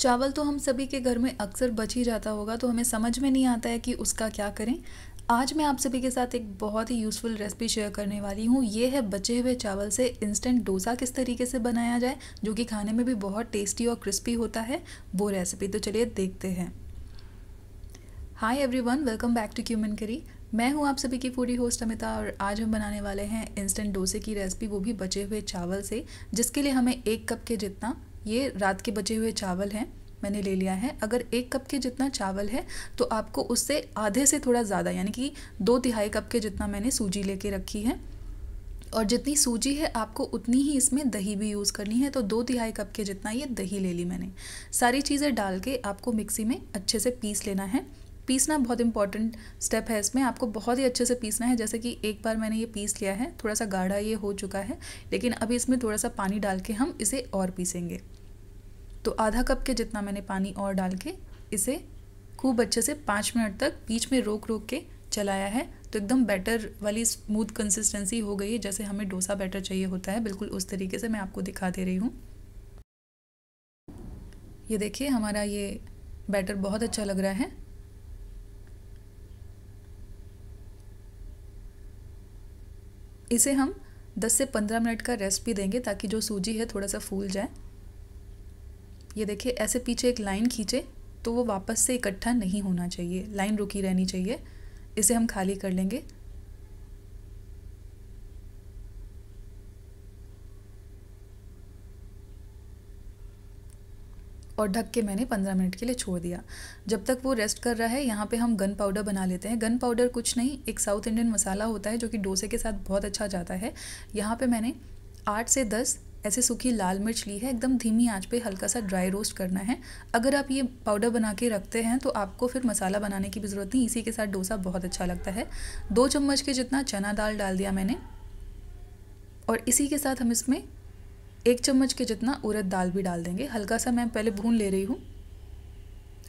चावल तो हम सभी के घर में अक्सर बच ही जाता होगा तो हमें समझ में नहीं आता है कि उसका क्या करें आज मैं आप सभी के साथ एक बहुत ही यूज़फुल रेसिपी शेयर करने वाली हूँ ये है बचे हुए चावल से इंस्टेंट डोसा किस तरीके से बनाया जाए जो कि खाने में भी बहुत टेस्टी और क्रिस्पी होता है वो रेसिपी तो चलिए देखते हैं hi everyone welcome back to cumin curry मैं हूँ आप सभी की फूडी होस्ट अमिता और आज हम बनाने वाले हैं इंस्टेंट डोसे की रेसिपी वो भी बचे हुए चावल से जिसके लिए हमें एक कप के जितना ये रात के बचे हुए चावल हैं मैंने ले लिया है अगर एक कप के जितना चावल है तो आपको उससे आधे से थोड़ा ज़्यादा यानी कि दो तिहाई कप के जितना मैंने सूजी लेके रखी है और जितनी सूजी है आपको उतनी ही इसमें दही भी यूज़ करनी है तो दो तिहाई कप के जितना ये दही ले ली मैंने सारी चीज़ें डाल के आपको मिक्सी में अच्छे से पीस लेना है पीसना बहुत इंपॉर्टेंट स्टेप है इसमें आपको बहुत ही अच्छे से पीसना है जैसे कि एक बार मैंने ये पीस लिया है थोड़ा सा गाढ़ा ये हो चुका है लेकिन अभी इसमें थोड़ा सा पानी डाल के हम इसे और पीसेंगे तो आधा कप के जितना मैंने पानी और डाल के इसे खूब अच्छे से पाँच मिनट तक बीच में रोक रोक के चलाया है तो एकदम बैटर वाली स्मूथ कंसिस्टेंसी हो गई है जैसे हमें डोसा बैटर चाहिए होता है बिल्कुल उस तरीके से मैं आपको दिखा दे रही हूँ ये देखिए हमारा ये बैटर बहुत अच्छा लग रहा है इसे हम 10 से 15 मिनट का रेस्ट भी देंगे ताकि जो सूजी है थोड़ा सा फूल जाए ये देखिए ऐसे पीछे एक लाइन खींचे तो वो वापस से इकट्ठा नहीं होना चाहिए लाइन रुकी रहनी चाहिए इसे हम खाली कर लेंगे और ढक के मैंने पंद्रह मिनट के लिए छोड़ दिया जब तक वो रेस्ट कर रहा है यहाँ पे हम गन पाउडर बना लेते हैं गन पाउडर कुछ नहीं एक साउथ इंडियन मसाला होता है जो कि डोसे के साथ बहुत अच्छा जाता है यहाँ पे मैंने आठ से दस ऐसे सूखी लाल मिर्च ली है एकदम धीमी आंच पे हल्का सा ड्राई रोस्ट करना है अगर आप ये पाउडर बना के रखते हैं तो आपको फिर मसाला बनाने की भी ज़रूरत नहीं इसी के साथ डोसा बहुत अच्छा लगता है दो चम्मच के जितना चना दाल डाल दिया मैंने और इसी के साथ हम इसमें एक चम्मच के जितना उरद दाल भी डाल देंगे हल्का सा मैं पहले भून ले रही हूँ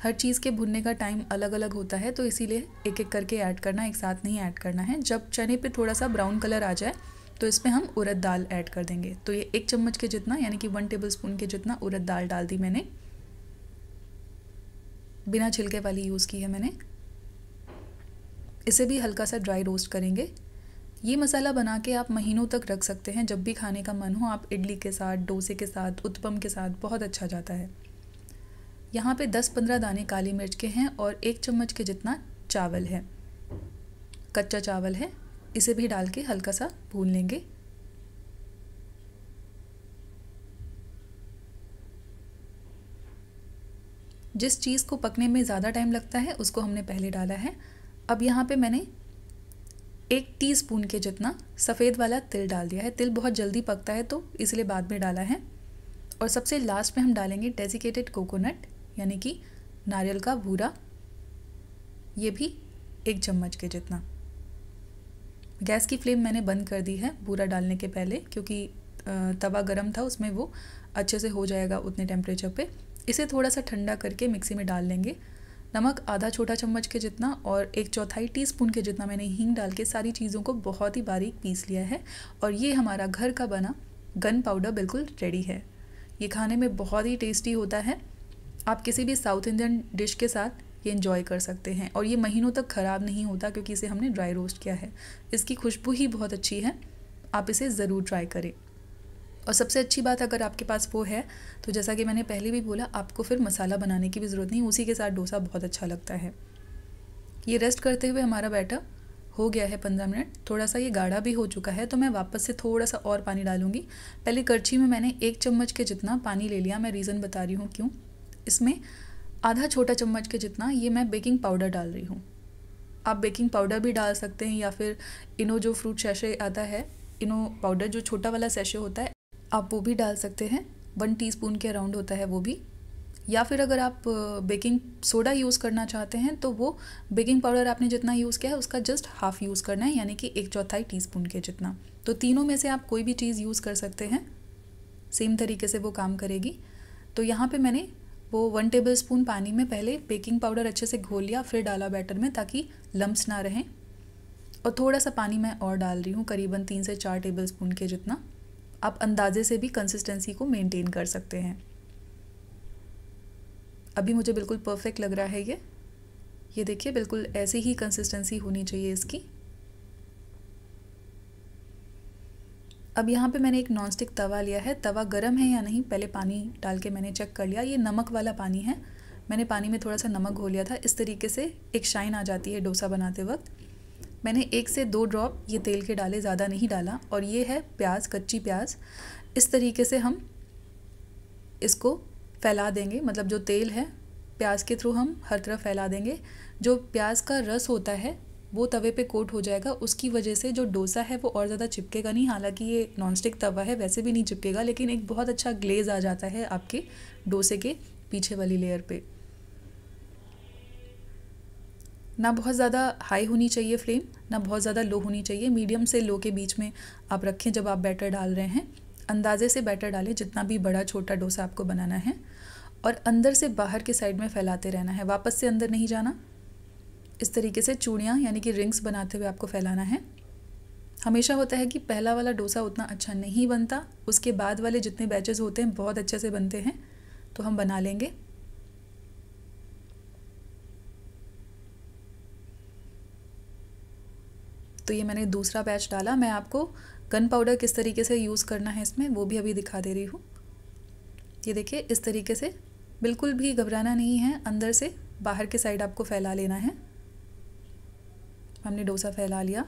हर चीज़ के भुनने का टाइम अलग अलग होता है तो इसीलिए एक एक करके ऐड करना एक साथ नहीं ऐड करना है जब चने पे थोड़ा सा ब्राउन कलर आ जाए तो इसमें हम उड़द दाल ऐड कर देंगे तो ये एक चम्मच के जितना यानी कि वन टेबल स्पून के जितना उड़द दाल डाल दी मैंने बिना छिलके वाली यूज़ की है मैंने इसे भी हल्का सा ड्राई रोस्ट करेंगे ये मसाला बना के आप महीनों तक रख सकते हैं जब भी खाने का मन हो आप इडली के साथ डोसे के साथ उत्पम के साथ बहुत अच्छा जाता है यहाँ पे 10-15 दाने काली मिर्च के हैं और एक चम्मच के जितना चावल है कच्चा चावल है इसे भी डाल के हल्का सा भून लेंगे जिस चीज़ को पकने में ज़्यादा टाइम लगता है उसको हमने पहले डाला है अब यहाँ पे मैंने एक टीस्पून के जितना सफ़ेद वाला तिल डाल दिया है तिल बहुत जल्दी पकता है तो इसलिए बाद में डाला है और सबसे लास्ट में हम डालेंगे डेजिकेटेड कोकोनट यानी कि नारियल का भूरा ये भी एक चम्मच के जितना गैस की फ्लेम मैंने बंद कर दी है बूरा डालने के पहले क्योंकि तवा गर्म था उसमें वो अच्छे से हो जाएगा उतने टेम्परेचर पे इसे थोड़ा सा ठंडा करके मिक्सी में डाल लेंगे नमक आधा छोटा चम्मच के जितना और एक चौथाई टीस्पून के जितना मैंने हींग डाल के सारी चीज़ों को बहुत ही बारीक पीस लिया है और ये हमारा घर का बना गन पाउडर बिल्कुल रेडी है ये खाने में बहुत ही टेस्टी होता है आप किसी भी साउथ इंडियन डिश के साथ ये इन्जॉय कर सकते हैं और ये महीनों तक ख़राब नहीं होता क्योंकि इसे हमने ड्राई रोस्ट किया है इसकी खुशबू ही बहुत अच्छी है आप इसे ज़रूर ट्राई करें और सबसे अच्छी बात अगर आपके पास वो है तो जैसा कि मैंने पहले भी बोला आपको फिर मसाला बनाने की भी ज़रूरत नहीं उसी के साथ डोसा बहुत अच्छा लगता है ये रेस्ट करते हुए हमारा बैटर हो गया है पंद्रह मिनट थोड़ा सा ये गाढ़ा भी हो चुका है तो मैं वापस से थोड़ा सा और पानी डालूंगी पहले करछी में मैंने एक चम्मच के जितना पानी ले लिया मैं रीज़न बता रही हूँ क्यों इसमें आधा छोटा चम्मच के जितना ये मैं बेकिंग पाउडर डाल रही हूँ आप बेकिंग पाउडर भी डाल सकते हैं या फिर इनो जो फ्रूट सैशे आता है इनो पाउडर जो छोटा वाला सैशे होता है आप वो भी डाल सकते हैं वन टी के अराउंड होता है वो भी या फिर अगर आप बेकिंग सोडा यूज़ करना चाहते हैं तो वो बेकिंग पाउडर आपने जितना यूज़ किया है उसका जस्ट हाफ़ यूज़ करना है यानी कि एक चौथाई स्पून के जितना तो तीनों में से आप कोई भी चीज़ यूज़ कर सकते हैं सेम तरीके से वो काम करेगी तो यहाँ पे मैंने वो वन टेबल स्पून पानी में पहले बेकिंग पाउडर अच्छे से घोल लिया फिर डाला बैटर में ताकि लम्ब्स ना रहें और थोड़ा सा पानी मैं और डाल रही हूँ करीबन तीन से चार टेबल स्पून के जितना आप अंदाजे से भी कंसिस्टेंसी को मेंटेन कर सकते हैं अभी मुझे बिल्कुल परफेक्ट लग रहा है ये ये देखिए बिल्कुल ऐसी ही कंसिस्टेंसी होनी चाहिए इसकी अब यहाँ पे मैंने एक नॉन स्टिक तवा लिया है तवा गर्म है या नहीं पहले पानी डाल के मैंने चेक कर लिया ये नमक वाला पानी है मैंने पानी में थोड़ा सा नमक घोल लिया था इस तरीके से एक शाइन आ जाती है डोसा बनाते वक्त मैंने एक से दो ड्रॉप ये तेल के डाले ज़्यादा नहीं डाला और ये है प्याज कच्ची प्याज इस तरीके से हम इसको फैला देंगे मतलब जो तेल है प्याज के थ्रू हम हर तरफ फैला देंगे जो प्याज का रस होता है वो तवे पे कोट हो जाएगा उसकी वजह से जो डोसा है वो और ज़्यादा चिपकेगा नहीं हालांकि ये नॉनस्टिक तवा है वैसे भी नहीं चिपकेगा लेकिन एक बहुत अच्छा ग्लेज आ जाता है आपके डोसे के पीछे वाली लेयर पे ना बहुत ज़्यादा हाई होनी चाहिए फ्लेम ना बहुत ज़्यादा लो होनी चाहिए मीडियम से लो के बीच में आप रखें जब आप बैटर डाल रहे हैं अंदाजे से बैटर डालें जितना भी बड़ा छोटा डोसा आपको बनाना है और अंदर से बाहर के साइड में फैलाते रहना है वापस से अंदर नहीं जाना इस तरीके से चूड़ियाँ यानी कि रिंग्स बनाते हुए आपको फैलाना है हमेशा होता है कि पहला वाला डोसा उतना अच्छा नहीं बनता उसके बाद वाले जितने बैचेस होते हैं बहुत अच्छे से बनते हैं तो हम बना लेंगे तो ये मैंने दूसरा बैच डाला मैं आपको गन पाउडर किस तरीके से यूज़ करना है इसमें वो भी अभी दिखा दे रही हूँ ये देखिए इस तरीके से बिल्कुल भी घबराना नहीं है अंदर से बाहर के साइड आपको फैला लेना है हमने डोसा फैला लिया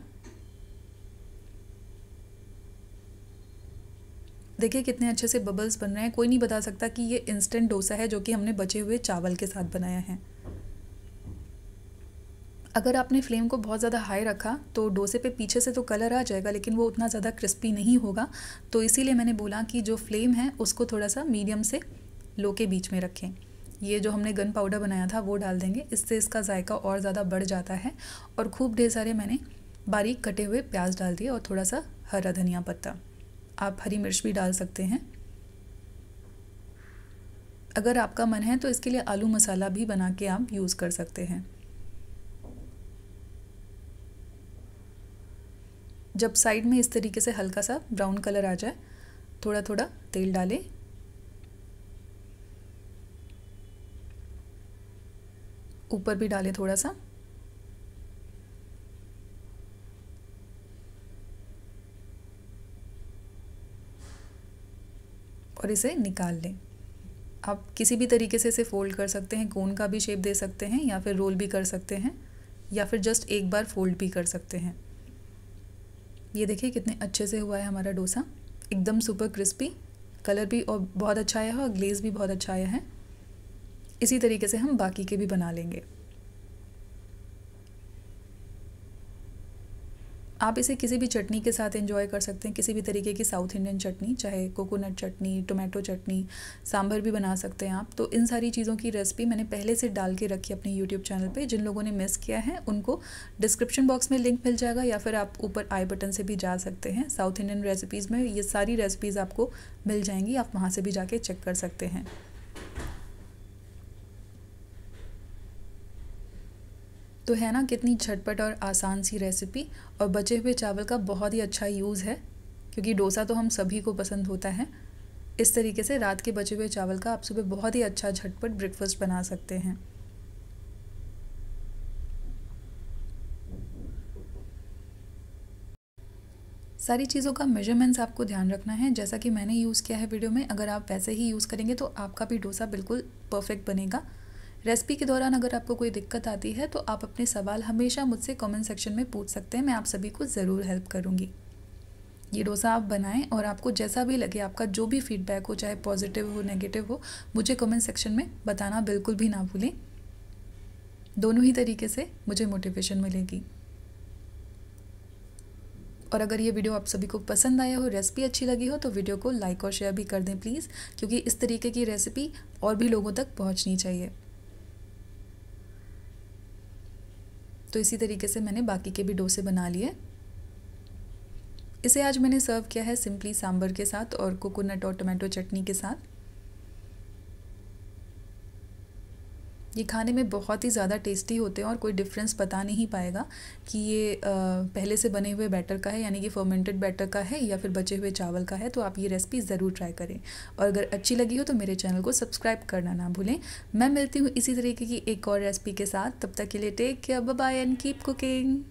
देखिए कितने अच्छे से बबल्स बन रहे हैं कोई नहीं बता सकता कि ये इंस्टेंट डोसा है जो कि हमने बचे हुए चावल के साथ बनाया है अगर आपने फ्लेम को बहुत ज़्यादा हाई रखा तो डोसे पे पीछे से तो कलर आ जाएगा लेकिन वो उतना ज़्यादा क्रिस्पी नहीं होगा तो इसीलिए मैंने बोला कि जो फ्लेम है उसको थोड़ा सा मीडियम से लो के बीच में रखें ये जो हमने गन पाउडर बनाया था वो डाल देंगे इससे इसका जायका और ज़्यादा बढ़ जाता है और खूब ढेर सारे मैंने बारीक कटे हुए प्याज डाल दिए और थोड़ा सा हरा धनिया पत्ता आप हरी मिर्च भी डाल सकते हैं अगर आपका मन है तो इसके लिए आलू मसाला भी बना के आप यूज़ कर सकते हैं जब साइड में इस तरीके से हल्का सा ब्राउन कलर आ जाए थोड़ा थोड़ा तेल डालें ऊपर भी डालें थोड़ा सा और इसे निकाल लें आप किसी भी तरीके से इसे फोल्ड कर सकते हैं कोन का भी शेप दे सकते हैं या फिर रोल भी कर सकते हैं या फिर जस्ट एक बार फोल्ड भी कर सकते हैं ये देखिए कितने अच्छे से हुआ है हमारा डोसा एकदम सुपर क्रिस्पी कलर भी और बहुत अच्छा आया है और ग्लेज भी बहुत अच्छा आया है इसी तरीके से हम बाकी के भी बना लेंगे आप इसे किसी भी चटनी के साथ एंजॉय कर सकते हैं किसी भी तरीके की साउथ इंडियन चटनी चाहे कोकोनट चटनी टोमेटो चटनी सांभर भी बना सकते हैं आप तो इन सारी चीज़ों की रेसिपी मैंने पहले से डाल के रखी अपने यूट्यूब चैनल पे जिन लोगों ने मिस किया है उनको डिस्क्रिप्शन बॉक्स में लिंक मिल जाएगा या फिर आप ऊपर आई बटन से भी जा सकते हैं साउथ इंडियन रेसिपीज़ में ये सारी रेसिपीज़ आपको मिल जाएंगी आप वहाँ से भी जाके चेक कर सकते हैं तो है ना कितनी झटपट और आसान सी रेसिपी और बचे हुए चावल का बहुत ही अच्छा यूज़ है क्योंकि डोसा तो हम सभी को पसंद होता है इस तरीके से रात के बचे हुए चावल का आप सुबह बहुत ही अच्छा झटपट ब्रेकफास्ट बना सकते हैं सारी चीज़ों का मेजरमेंट्स आपको ध्यान रखना है जैसा कि मैंने यूज़ किया है वीडियो में अगर आप वैसे ही यूज़ करेंगे तो आपका भी डोसा बिल्कुल परफेक्ट बनेगा रेसिपी के दौरान अगर आपको कोई दिक्कत आती है तो आप अपने सवाल हमेशा मुझसे कमेंट सेक्शन में पूछ सकते हैं मैं आप सभी को ज़रूर हेल्प करूँगी ये डोसा आप बनाएं और आपको जैसा भी लगे आपका जो भी फीडबैक हो चाहे पॉजिटिव हो नेगेटिव हो मुझे कमेंट सेक्शन में बताना बिल्कुल भी ना भूलें दोनों ही तरीके से मुझे मोटिवेशन मिलेगी और अगर ये वीडियो आप सभी को पसंद आया हो रेसिपी अच्छी लगी हो तो वीडियो को लाइक और शेयर भी कर दें प्लीज़ क्योंकि इस तरीके की रेसिपी और भी लोगों तक पहुँचनी चाहिए तो इसी तरीके से मैंने बाकी के भी डोसे बना लिए इसे आज मैंने सर्व किया है सिंपली सांभर के साथ और कोकोनट और टोमेटो चटनी के साथ ये खाने में बहुत ही ज़्यादा टेस्टी होते हैं और कोई डिफरेंस बता नहीं पाएगा कि ये पहले से बने हुए बैटर का है यानी कि फर्मेंटेड बैटर का है या फिर बचे हुए चावल का है तो आप ये रेसिपी ज़रूर ट्राई करें और अगर अच्छी लगी हो तो मेरे चैनल को सब्सक्राइब करना ना भूलें मैं मिलती हूँ इसी तरीके की एक और रेसिपी के साथ तब तक के लिए take care bye and keep cooking